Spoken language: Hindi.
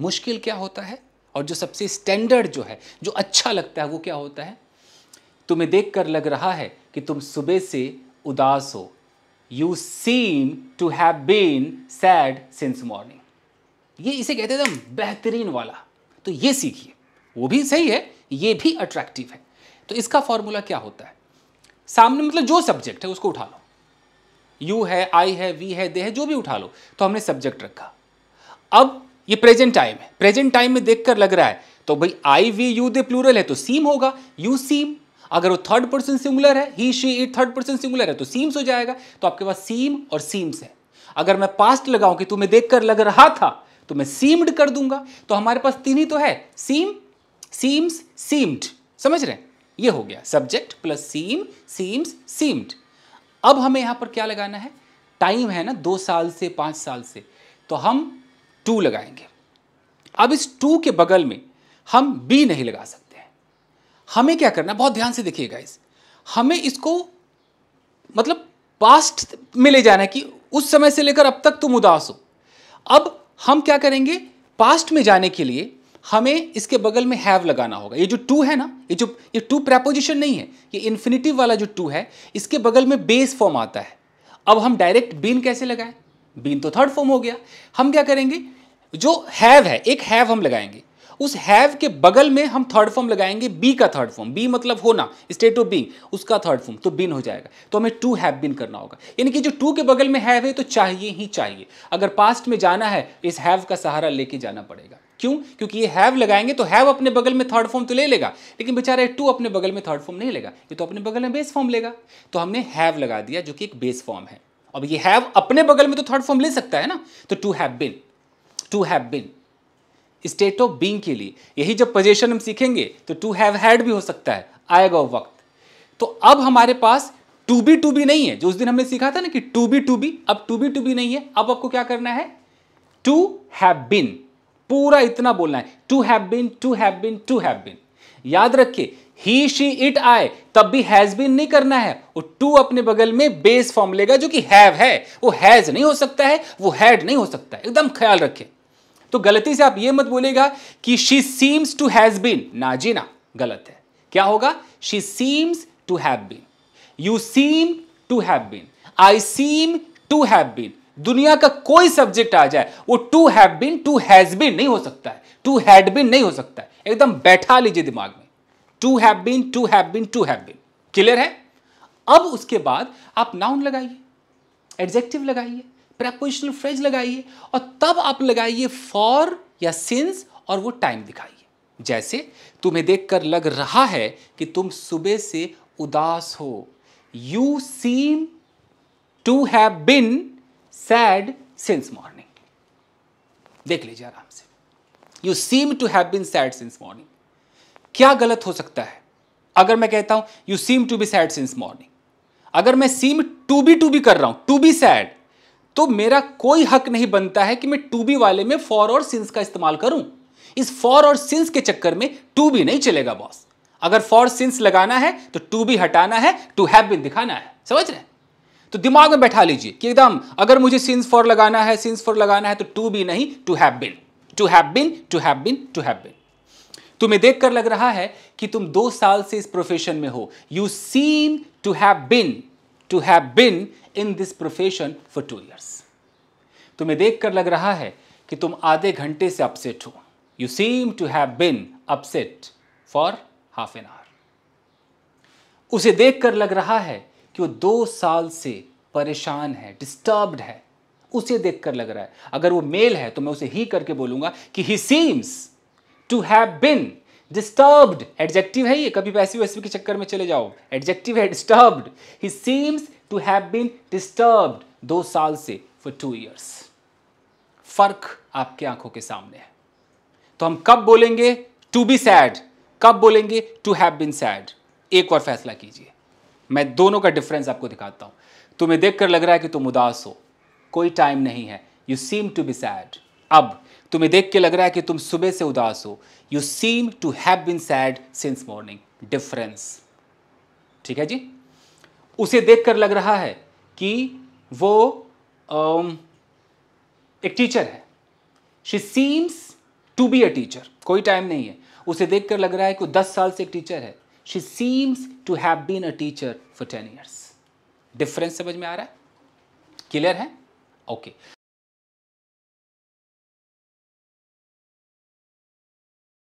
मुश्किल क्या होता है और जो सबसे स्टैंडर्ड जो है जो अच्छा लगता है वो क्या होता है तुम्हें देख कर लग रहा है कि तुम सुबह से उदास हो you seem to have been sad since morning ये इसे कहते हैं बेहतरीन वाला तो ये सीखिए वो भी सही है ये भी अट्रैक्टिव है तो इसका फॉर्मूला क्या होता है सामने मतलब जो सब्जेक्ट है उसको उठा लो यू है आई है वी है दे है जो भी उठा लो तो हमने सब्जेक्ट रखा अब ये प्रेजेंट टाइम है प्रेजेंट टाइम में देखकर लग रहा है तो भाई I we you they plural है तो सीम होगा यू सीम अगर वो थर्ड पर्सन सिंगुलर है he she it third person singular है तो सीम्स हो जाएगा तो आपके पास सीम और सीम्स है अगर मैं पास्ट लगाऊं कि तुम्हें देखकर लग रहा था तो मैं सीम्ड कर दूंगा तो हमारे पास तीन ही तो है सीम सीम्स सीम्ड समझ रहे हैं ये हो गया subject plus seem seems seemed अब हमें यहां पर क्या लगाना है टाइम है ना दो साल से पांच साल से तो हम टू लगाएंगे अब इस टू के बगल में हम बी नहीं लगा सकते हैं हमें क्या करना बहुत ध्यान से देखिएगा इस हमें इसको मतलब पास्ट में ले जाना है कि उस समय से लेकर अब तक तुम उदास हो अब हम क्या करेंगे पास्ट में जाने के लिए हमें इसके बगल में हैव लगाना होगा ये जो टू है ना ये जो ये टू प्रेपोजिशन नहीं है ये इन्फिनिटिव वाला जो टू है इसके बगल में बेस फॉर्म आता है अब हम डायरेक्ट बीन कैसे लगाएं बीन तो थर्ड फॉर्म हो गया हम क्या करेंगे जो हैव है एक हैव हम लगाएंगे उस हैव के बगल में हम थर्ड फॉर्म लगाएंगे बी का थर्ड फॉर्म बी मतलब होना स्टेट ऑफ बींग उसका थर्ड फॉर्म तो बिन हो जाएगा तो हमें टू हैव बिन करना होगा यानी कि जो टू के बगल में हैव है तो चाहिए ही चाहिए अगर पास्ट में जाना है इस हैव का सहारा लेके जाना पड़ेगा क्यों क्योंकि ये हैव लगाएंगे तो हैव अपने बगल में थर्ड फॉर्म तो ले लेगा लेकिन बेचारा टू अपने बगल में थर्ड फॉर्म नहीं लेगा ये तो अपने बगल में बेस फॉर्म लेगा तो हमने हैव लगा दिया जो कि एक बेस फॉर्म है अब ये हैव अपने बगल में तो थर्ड फॉर्म ले सकता है ना तो to have been to have been state of being के लिए यही जब पोजेशन हम सीखेंगे तो टू हैव हैड भी हो सकता है आएगा वक्त तो अब हमारे पास टू बी टू बी नहीं है जो उस दिन हमने सीखा था ना कि टू बी टू बी अब टू बी टू बी नहीं है अब आपको क्या करना है टू हैव बिन पूरा इतना बोलना है to have been to have been to have been याद रखिए ही शी इट आए तब भी हैज बिन नहीं करना है वो टू अपने बगल में बेस फॉर्म लेगा जो कि हैव है वो हैज नहीं हो सकता है वो हैड नहीं हो सकता एकदम ख्याल रखें तो गलती से आप यह मत बोलेगा कि she seems to has been ना जी ना गलत है क्या होगा she seems to have been you seem to have been I seem to have been दुनिया का कोई सब्जेक्ट आ जाए वो to have been to has been नहीं हो सकता है टू हैड बीन नहीं हो सकता है एकदम बैठा लीजिए दिमाग में to have been to have been to have been clear है अब उसके बाद आप नाउन लगाइए एडजेक्टिव लगाइए प्रपोजिशनल फ्रेज लगाइए और तब आप लगाइए फॉर या सिंस और वो टाइम दिखाइए जैसे तुम्हें देखकर लग रहा है कि तुम सुबह से उदास हो you seem to have been sad since morning देख लीजिए आराम से you seem to have been sad since morning क्या गलत हो सकता है अगर मैं कहता हूं you seem to be sad since morning अगर मैं seem to be to be कर रहा हूं टू बी सैड तो मेरा कोई हक नहीं बनता है कि मैं टू बी वाले में फॉर और सिंस का इस्तेमाल करूं इस फॉर और सिंस के चक्कर में टू बी नहीं चलेगा बॉस अगर फॉर सिंस लगाना है तो टू बी हटाना है टू हैव बिन दिखाना है समझ रहे तो दिमाग में बैठा लीजिए कि एकदम अगर मुझे सिंस फॉर लगाना है सिंस फॉर लगाना है तो टू बी नहीं to have been to have been to have been to have been तुम्हें देखकर लग रहा है कि तुम दो साल से इस प्रोफेशन में हो you seem to have been to have been in this profession for two years. तुम्हें देखकर लग रहा है कि तुम आधे घंटे से अपसेट हो you seem to have been upset for half an hour उसे देखकर लग रहा है कि वो दो साल से परेशान है डिस्टर्ब्ड है उसे देखकर लग रहा है अगर वो मेल है तो मैं उसे ही करके बोलूंगा कि he seems to have been disturbed adjective है ये कभी पैसिव वैसिव के चक्कर में चले जाओ एडजेक्टिव है disturbed he seems to have been disturbed दो साल से फॉर टू ईयर्स फर्क आपके आंखों के सामने है तो हम कब बोलेंगे टू बी सैड कब बोलेंगे टू हैव बीन सैड एक और फैसला कीजिए मैं दोनों का डिफरेंस आपको दिखाता हूं तुम्हें देखकर लग रहा है कि तुम उदास हो कोई टाइम नहीं है you seem to be sad अब तुम्हें देख के लग रहा है कि तुम सुबह से उदास हो you seem to have been sad since morning difference ठीक है जी उसे देखकर लग रहा है कि वो um, एक टीचर है she seems to be a teacher कोई टाइम नहीं है उसे देखकर लग रहा है कि वो दस साल से एक टीचर है she seems to have been a teacher for ten years difference समझ में आ रहा है क्लियर है ओके okay.